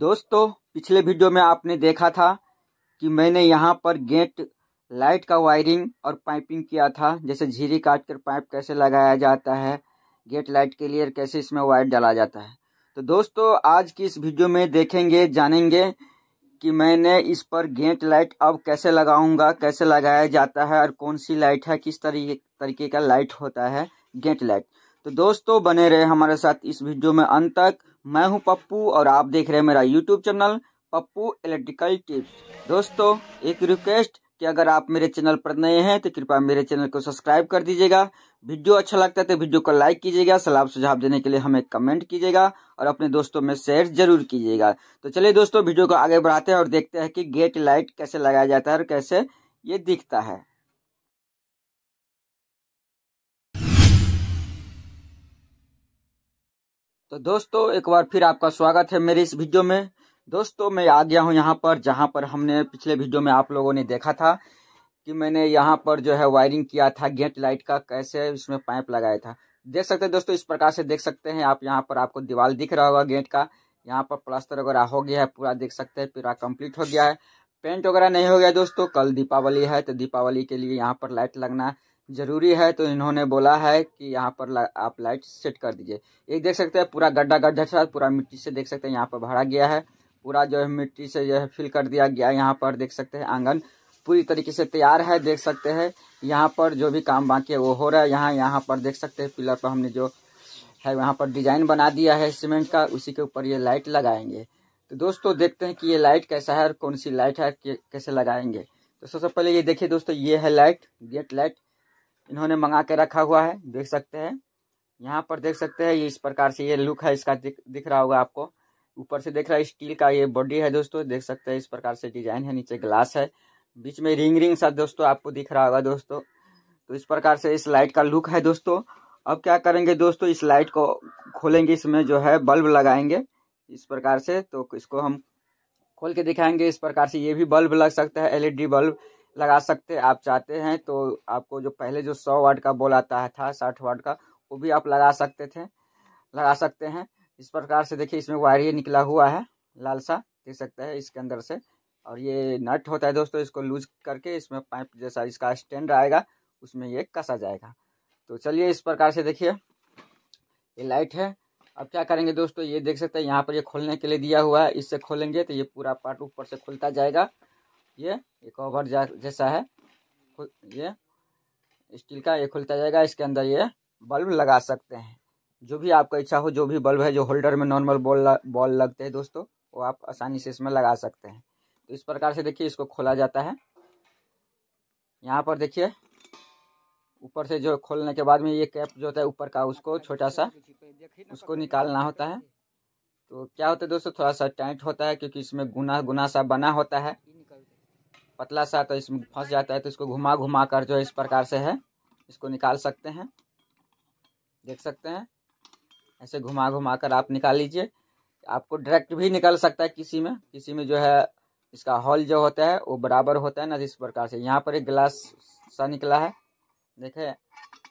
दोस्तों पिछले वीडियो में आपने देखा था कि मैंने यहाँ पर गेट लाइट का वायरिंग और पाइपिंग किया था जैसे झीरी काट कर पाइप कैसे लगाया जाता है गेट लाइट के लिए कैसे इसमें वायर डाला जाता है तो दोस्तों आज की इस वीडियो में देखेंगे जानेंगे कि मैंने इस पर गेट लाइट अब कैसे लगाऊंगा कैसे लगाया जाता है और कौन सी लाइट है किस तरीके तरीके का लाइट होता है गेट लाइट तो दोस्तों बने रहे हमारे साथ इस वीडियो में अंत तक मैं हूं पप्पू और आप देख रहे हैं मेरा YouTube channel Pappu electrical tips दोस्तों एक रिक्वेस्ट कि अगर आप मेरे चैनल पर नए हैं तो कृपया मेरे चैनल को सब्सक्राइब कर दीजिएगा वीडियो अच्छा लगता है तो वीडियो को लाइक कीजिएगा सलाह सुझाव देने के लिए हमें कमेंट कीजिएगा और अपने दोस्तों में शेयर जरूर कीजिएगा तो चलिए दोस्तों वीडियो को आगे बढ़ाते हैं और देखते हैं कि गेट लाइट कैसे लगाया जाता है और कैसे ये दिखता है तो दोस्तों एक बार फिर आपका स्वागत है मेरे इस वीडियो में दोस्तों मैं आ गया हूँ यहाँ पर जहाँ पर हमने पिछले वीडियो में आप लोगों ने देखा था कि मैंने यहाँ पर जो है वायरिंग किया था गेट लाइट का कैसे इसमें पाइप लगाया था देख सकते हैं दोस्तों इस प्रकार से देख सकते हैं आप यहाँ पर आपको दीवार दिख रहा होगा गेट का यहाँ पर प्लास्टर वगैरह हो गया है पूरा देख सकते हैं पूरा कम्प्लीट हो गया है पेंट वगैरह नहीं हो गया दोस्तों कल दीपावली है तो दीपावली के लिए यहाँ पर लाइट लगना ज़रूरी है तो इन्होंने बोला है कि यहाँ पर ला, आप लाइट सेट कर दीजिए एक देख सकते हैं पूरा गड्ढा गड्ढा के साथ पूरा मिट्टी से देख सकते हैं यहाँ पर भरा गया है पूरा जो है मिट्टी से जो है फिल कर दिया गया है यहाँ पर देख सकते हैं आंगन पूरी तरीके से तैयार है देख सकते हैं यहाँ पर जो भी काम बाकी है वो हो रहा है यहाँ यहाँ पर देख सकते हैं पिलर पर हमने जो है वहाँ पर डिजाइन बना दिया है सीमेंट का उसी के ऊपर ये लाइट लगाएंगे तो दोस्तों देखते हैं कि ये लाइट कैसा है और कौन सी लाइट है कैसे लगाएंगे तो सबसे पहले ये देखिए दोस्तों ये है लाइट गेट लाइट इन्होंने मंगा के रखा हुआ है देख सकते हैं यहाँ पर देख सकते हैं ये इस प्रकार से ये लुक है इसका दिख, दिख रहा होगा आपको ऊपर से देख रहा है स्टील का ये बॉडी है दोस्तों देख सकते हैं इस प्रकार से डिजाइन है नीचे ग्लास है बीच में रिंग रिंग सा दोस्तों आपको दिख रहा होगा दोस्तों तो इस प्रकार से इस लाइट का लुक है दोस्तों अब क्या करेंगे दोस्तों इस लाइट को खोलेंगे इसमें जो है बल्ब लगाएंगे इस प्रकार से तो इसको हम खोल के दिखाएंगे इस प्रकार से ये भी बल्ब लग सकता है एलईडी बल्ब लगा सकते आप चाहते हैं तो आपको जो पहले जो सौ वाट का बोल आता है था साठ वाट का वो भी आप लगा सकते थे लगा सकते हैं इस प्रकार से देखिए इसमें वायर ये निकला हुआ है लाल सा देख सकते हैं इसके अंदर से और ये नट होता है दोस्तों इसको लूज करके इसमें पाइप जैसा इसका स्टैंड आएगा उसमें ये कसा जाएगा तो चलिए इस प्रकार से देखिए ये लाइट है अब क्या करेंगे दोस्तों ये देख सकते हैं यहाँ पर ये खोलने के लिए दिया हुआ है इससे खोलेंगे तो ये पूरा पार्ट ऊपर से खुलता जाएगा ये एक ओवर जैसा है ये स्टील का ये खुलता जाएगा इसके अंदर ये बल्ब लगा सकते हैं जो भी आपका इच्छा हो जो भी बल्ब है जो होल्डर में नॉर्मल बॉल बॉल लगते हैं दोस्तों वो आप आसानी से इसमें लगा सकते हैं तो इस प्रकार से देखिए इसको खोला जाता है यहाँ पर देखिए ऊपर से जो खोलने के बाद में ये कैप जो होता है ऊपर का उसको छोटा सा उसको निकालना होता है तो क्या होता है दोस्तों थोड़ा सा टाइट होता है क्योंकि इसमें गुना गुना सा बना होता है पतला सा तो इसमें फंस जाता है तो इसको घुमा घुमा कर जो इस प्रकार से है इसको निकाल सकते हैं देख सकते हैं ऐसे घुमा घुमा कर आप निकाल लीजिए आपको डायरेक्ट भी निकल सकता है किसी में किसी में जो है इसका हॉल जो होता है वो बराबर होता है ना इस प्रकार से यहाँ पर एक गिलास सा निकला है देखे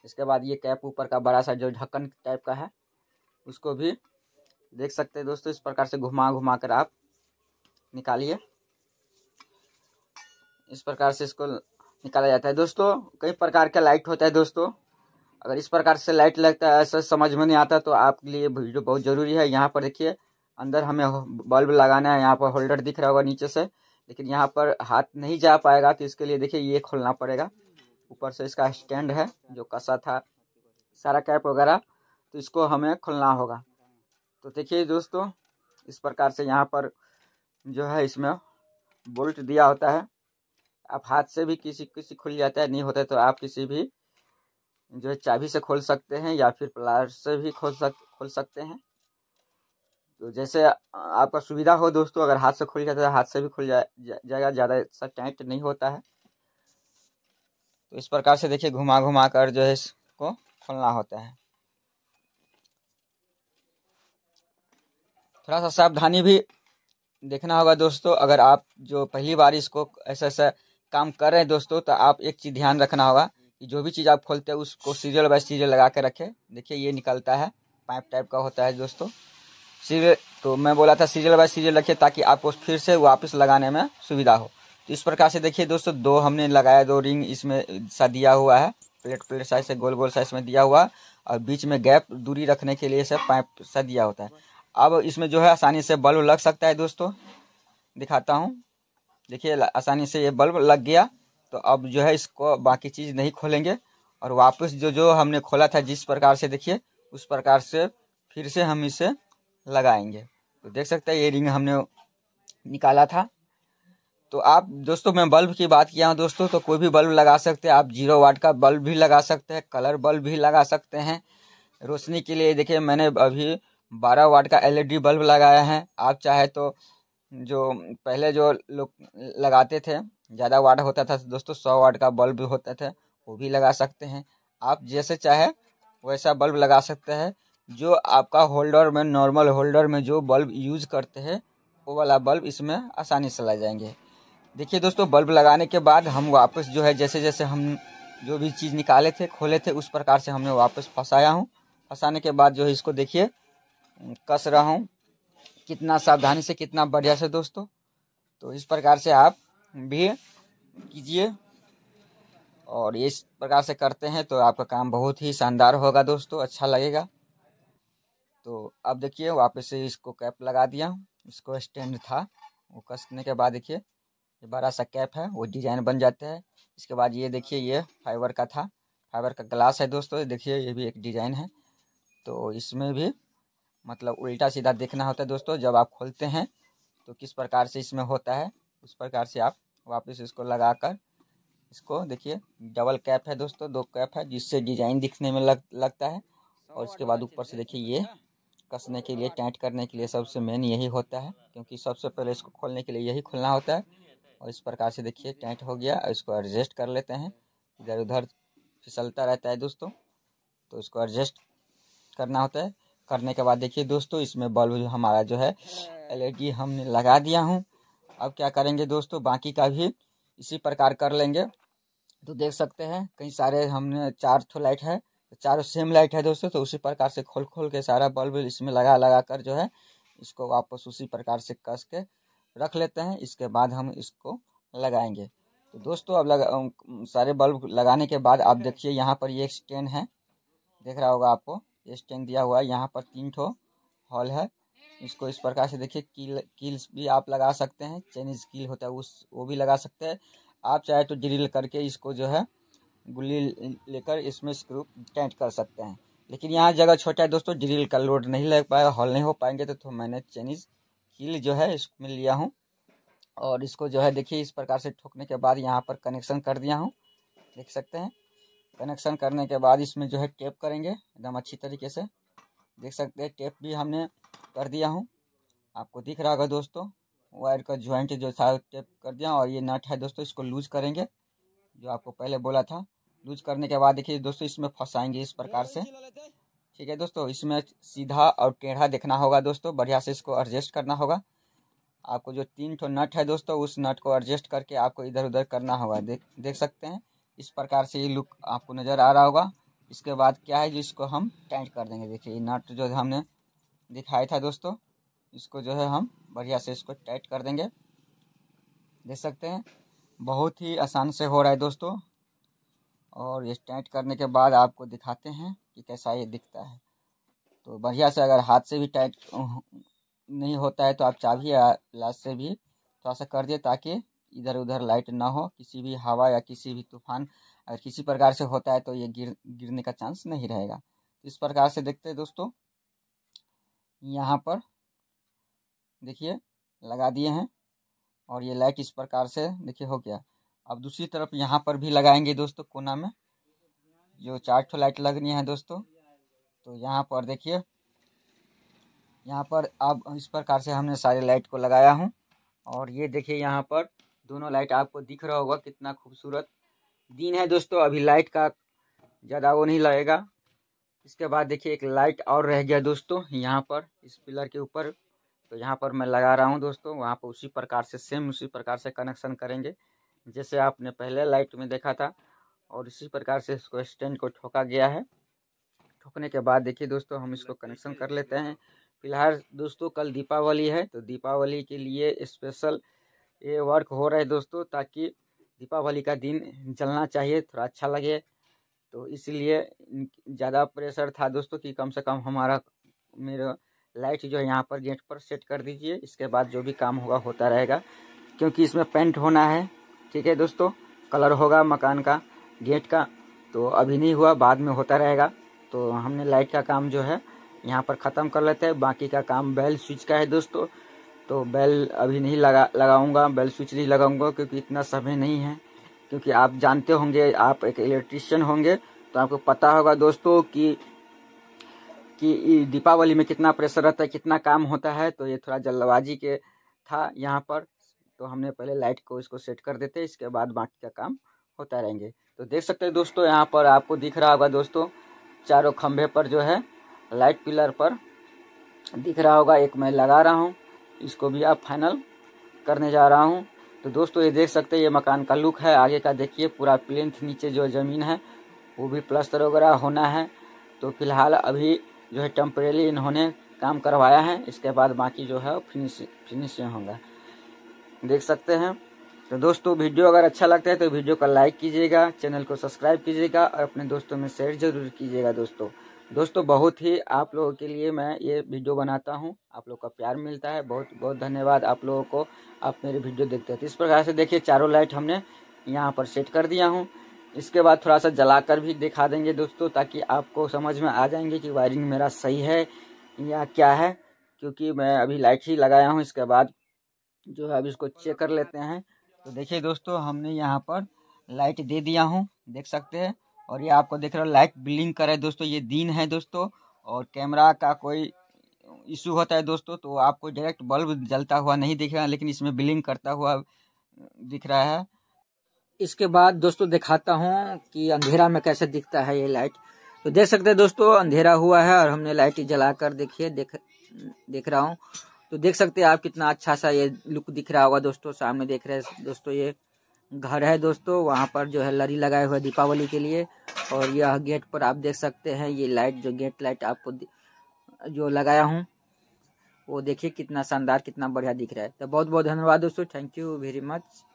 इसके बाद ये कैप ऊपर का बड़ा सा जो ढक्कन टाइप का है उसको भी देख सकते हैं दोस्तों इस प्रकार से घुमा घुमा कर आप निकालिए इस प्रकार से इसको निकाला जाता है दोस्तों कई प्रकार का लाइट होता है दोस्तों अगर इस प्रकार से लाइट लगता है ऐसा समझ में नहीं आता तो आपके लिए वीडियो बहुत ज़रूरी है यहाँ पर देखिए अंदर हमें बल्ब लगाना है यहाँ पर होल्डर दिख रहा होगा नीचे से लेकिन यहाँ पर हाथ नहीं जा पाएगा तो इसके लिए देखिए ये खोलना पड़ेगा ऊपर से इसका स्टैंड है जो कसा था सारा कैप वगैरह तो इसको हमें खोलना होगा तो देखिए दोस्तों इस प्रकार से यहाँ पर जो है इसमें बोल्ट दिया होता है आप हाथ से भी किसी किसी खुल जाता है नहीं होता है तो आप किसी भी जो है चाबी से खोल सकते हैं या फिर प्लार से भी खोल सक खोल सकते हैं तो जैसे आपका सुविधा हो दोस्तों अगर हाथ से खुल जाता है हाथ से भी खुल जाए जाएगा ज़्यादा ऐसा टाइट नहीं होता है तो इस प्रकार से देखिए घुमा घुमा कर जो है इसको खोलना होता है थोड़ा सा सावधानी भी देखना होगा दोस्तों अगर आप जो पहली बार इसको ऐसा ऐसा काम कर रहे हैं दोस्तों तो आप एक चीज़ ध्यान रखना होगा कि जो भी चीज़ आप खोलते हैं उसको सीरियल बाय सीरियल लगा के रखें देखिए ये निकलता है पाइप टाइप का होता है दोस्तों सीरियल तो मैं बोला था सीरियल बाय सीरियल रखे ताकि आपको फिर से वापस लगाने में सुविधा हो तो इस प्रकार से देखिए दोस्तों दो हमने लगाया दो रिंग इसमें सा दिया हुआ है प्लेट प्लेट साइज से गोल गोल साइज में दिया हुआ और बीच में गैप दूरी रखने के लिए सब पाइप सा दिया होता है अब इसमें जो है आसानी से बल्ब लग सकता है दोस्तों दिखाता हूँ देखिए आसानी से ये बल्ब लग गया तो अब जो है इसको बाकी चीज़ नहीं खोलेंगे और वापस जो जो हमने खोला था जिस प्रकार से देखिए उस प्रकार से फिर से हम इसे लगाएंगे तो देख सकते हैं ये रिंग हमने निकाला था तो आप दोस्तों मैं बल्ब की बात किया हूँ दोस्तों तो कोई भी बल्ब लगा सकते हैं आप जीरो वाट का बल्ब भी लगा सकते हैं कलर बल्ब भी लगा सकते हैं रोशनी के लिए देखिए मैंने अभी बारह वाट का एलईडी बल्ब लगाया है आप चाहे तो जो पहले जो लोग लगाते थे ज़्यादा वाट होता था दोस्तों सौ वाट का बल्ब होता था वो भी लगा सकते हैं आप जैसे चाहे वैसा बल्ब लगा सकते हैं जो आपका होल्डर में नॉर्मल होल्डर में जो बल्ब यूज करते हैं वो वाला बल्ब इसमें आसानी से लग जाएंगे देखिए दोस्तों बल्ब लगाने के बाद हम वापस जो है जैसे जैसे हम जो भी चीज़ निकाले थे खोले थे उस प्रकार से हमने वापस फंसाया हूँ फंसाने के बाद जो है इसको देखिए कस रहा हूँ कितना सावधानी से कितना बढ़िया से दोस्तों तो इस प्रकार से आप भी कीजिए और इस प्रकार से करते हैं तो आपका काम बहुत ही शानदार होगा दोस्तों अच्छा लगेगा तो अब देखिए वापस से इसको कैप लगा दिया हूँ इसको स्टैंड था वो कसने के बाद देखिए ये बड़ा सा कैप है वो डिजाइन बन जाता है इसके बाद ये देखिए ये फाइबर का था फाइबर का ग्लास है दोस्तों देखिए ये भी एक डिजाइन है तो इसमें भी मतलब उल्टा सीधा देखना होता है दोस्तों जब आप खोलते हैं तो किस प्रकार से इसमें होता है उस प्रकार से आप वापस इसको लगा कर इसको देखिए डबल कैप है दोस्तों दो कैप है जिससे डिजाइन दिखने में लग लगता है और इसके बाद ऊपर से देखिए ये कसने के लिए टाइट करने के लिए सबसे मेन यही होता है क्योंकि सबसे पहले इसको खोलने के लिए यही खोलना होता है और इस प्रकार से देखिए टाइट हो गया और इसको एडजस्ट कर लेते हैं इधर उधर फिसलता रहता है दोस्तों तो इसको एडजस्ट करना होता है करने के बाद देखिए दोस्तों इसमें बल्ब हमारा जो है एलईडी e हमने लगा दिया हूँ अब क्या करेंगे दोस्तों बाकी का भी इसी प्रकार कर लेंगे तो देख सकते हैं कहीं सारे हमने चार थो लाइट है तो चारों सेम लाइट है दोस्तों तो उसी प्रकार से खोल खोल के सारा बल्ब इसमें लगा लगा कर जो है इसको वापस उसी प्रकार से कस के रख लेते हैं इसके बाद हम इसको लगाएंगे तो दोस्तों अब लगा सारे बल्ब लगाने के बाद आप देखिए यहाँ पर ये स्टैंड है देख रहा होगा आपको स्टैंड दिया हुआ है यहाँ पर तीन ठो हॉल है इसको इस प्रकार से देखिए कील कील्स भी आप लगा सकते हैं चाइनीज कील होता है उस वो भी लगा सकते हैं आप चाहे तो ड्रिल करके इसको जो है गुल्ली लेकर इसमें स्क्रू टेंट कर सकते हैं लेकिन यहाँ जगह छोटा है दोस्तों ड्रिल का लोड नहीं लग पाएगा हॉल नहीं हो पाएंगे तो, तो मैंने चाइनीज कील जो है इसमें लिया हूँ और इसको जो है देखिए इस प्रकार से ठोकने के बाद यहाँ पर कनेक्शन कर दिया हूँ देख सकते हैं कनेक्शन करने के बाद इसमें जो है टेप करेंगे एकदम अच्छी तरीके से देख सकते हैं टेप भी हमने कर दिया हूँ आपको दिख रहा होगा दोस्तों वायर का ज्वाइंट जो था टेप कर दिया और ये नट है दोस्तों इसको लूज करेंगे जो आपको पहले बोला था लूज करने के बाद देखिए दोस्तों इसमें फंसाएंगे इस प्रकार से ठीक है दोस्तों इसमें सीधा और टेढ़ा देखना होगा दोस्तों बढ़िया से इसको एडजस्ट करना होगा आपको जो तीन ठो नट है दोस्तों उस नट को एडजस्ट करके आपको इधर उधर करना होगा देख देख सकते हैं इस प्रकार से ये लुक आपको नज़र आ रहा होगा इसके बाद क्या है जिसको हम टाइट कर देंगे देखिए नट जो हमने दिखाया था दोस्तों इसको जो है हम बढ़िया से इसको टाइट कर देंगे देख सकते हैं बहुत ही आसान से हो रहा है दोस्तों और ये टाइट करने के बाद आपको दिखाते हैं कि कैसा ये दिखता है तो बढ़िया से अगर हाथ से भी टाइट नहीं होता है तो आप चाबी या लाश से भी थोड़ा सा कर दिए ताकि इधर उधर लाइट ना हो किसी भी हवा या किसी भी तूफान अगर किसी प्रकार से होता है तो ये गिर गिरने का चांस नहीं रहेगा तो इस प्रकार से देखते हैं दोस्तों यहाँ पर देखिए लगा दिए हैं और ये लाइट इस प्रकार से देखिए हो गया अब दूसरी तरफ यहाँ पर भी लगाएंगे दोस्तों कोना में जो चार ठो लाइट लग रही है दोस्तों तो यहाँ पर देखिए यहाँ पर अब इस प्रकार से हमने सारे लाइट को लगाया हूँ और ये देखिए यहाँ पर दोनों लाइट आपको दिख रहा होगा कितना खूबसूरत दिन है दोस्तों अभी लाइट का ज़्यादा वो नहीं लगेगा इसके बाद देखिए एक लाइट और रह गया दोस्तों यहाँ पर इस पिलर के ऊपर तो यहाँ पर मैं लगा रहा हूँ दोस्तों वहाँ पर उसी प्रकार से सेम उसी प्रकार से कनेक्शन करेंगे जैसे आपने पहले लाइट में देखा था और इसी प्रकार से इसको स्टैंड को ठोका गया है ठोकने के बाद देखिए दोस्तों हम इसको कनेक्शन कर लेते हैं फिलहाल दोस्तों कल दीपावली है तो दीपावली के लिए स्पेशल ये वर्क हो रहा है दोस्तों ताकि दीपावली का दिन जलना चाहिए थोड़ा अच्छा लगे तो इसलिए ज़्यादा प्रेशर था दोस्तों कि कम से कम हमारा मेरा लाइट जो है यहाँ पर गेट पर सेट कर दीजिए इसके बाद जो भी काम होगा होता रहेगा क्योंकि इसमें पेंट होना है ठीक है दोस्तों कलर होगा मकान का गेट का तो अभी नहीं हुआ बाद में होता रहेगा तो हमने लाइट का काम जो है यहाँ पर ख़त्म कर लेते हैं बाकी का काम बैल स्विच का है दोस्तों तो बेल अभी नहीं लगा लगाऊंगा बेल स्विच नहीं लगाऊंगा क्योंकि इतना समय नहीं है क्योंकि आप जानते होंगे आप एक इलेक्ट्रिशियन होंगे तो आपको पता होगा दोस्तों कि कि दीपावली में कितना प्रेशर रहता है कितना काम होता है तो ये थोड़ा जल्दबाजी के था यहाँ पर तो हमने पहले लाइट को इसको सेट कर देते इसके बाद बाकी का काम होता रहेंगे तो देख सकते हैं दोस्तों यहाँ पर आपको दिख रहा होगा दोस्तों चारों खंभे पर जो है लाइट पिलर पर दिख रहा होगा एक मैं लगा रहा हूँ इसको भी अब फाइनल करने जा रहा हूँ तो दोस्तों ये देख सकते हैं ये मकान का लुक है आगे का देखिए पूरा प्लेंथ नीचे जो ज़मीन है वो भी प्लस्तर वगैरह होना है तो फिलहाल अभी जो है टेम्परेली इन्होंने काम करवाया है इसके बाद बाकी जो है फिनिश फिनिशिंग होगा देख सकते हैं तो दोस्तों वीडियो अगर अच्छा लगता है तो वीडियो को लाइक कीजिएगा चैनल को सब्सक्राइब कीजिएगा और अपने दोस्तों में शेयर जरूर कीजिएगा दोस्तों दोस्तों बहुत ही आप लोगों के लिए मैं ये वीडियो बनाता हूँ आप लोग का प्यार मिलता है बहुत बहुत धन्यवाद आप लोगों को आप मेरी वीडियो देखते हैं तो इस प्रकार से देखिए चारों लाइट हमने यहाँ पर सेट कर दिया हूँ इसके बाद थोड़ा सा जलाकर भी दिखा देंगे दोस्तों ताकि आपको समझ में आ जाएंगे कि वायरिंग मेरा सही है या क्या है क्योंकि मैं अभी लाइट ही लगाया हूँ इसके बाद जो है अभी इसको चेक कर लेते हैं तो देखिए दोस्तों हमने यहाँ पर लाइट दे दिया हूँ देख सकते हैं और ये आपको देख रहा लाइट ब्लिंक करे दोस्तों ये दिन है दोस्तों और कैमरा का कोई इशू होता है दोस्तों तो आपको डायरेक्ट बल्ब जलता हुआ नहीं दिख रहा लेकिन इसमें बिलिंग करता हुआ दिख रहा है इसके बाद दोस्तों दिखाता हूँ कि अंधेरा में कैसे दिखता है ये लाइट तो देख सकते हैं दोस्तों अंधेरा हुआ है और हमने लाइट जला कर देखिए देख देख रहा हूँ तो देख सकते हैं आप कितना अच्छा सा ये लुक दिख रहा होगा दोस्तों सामने देख रहे हैं दोस्तों ये घर है दोस्तों वहाँ पर जो है लरी लगाए हुए दीपावली के लिए और यह गेट पर आप देख सकते हैं ये लाइट जो गेट लाइट आपको जो लगाया हूँ वो देखिए कितना शानदार कितना बढ़िया दिख रहा है तो बहुत बहुत धन्यवाद दोस्तों थैंक यू वेरी मच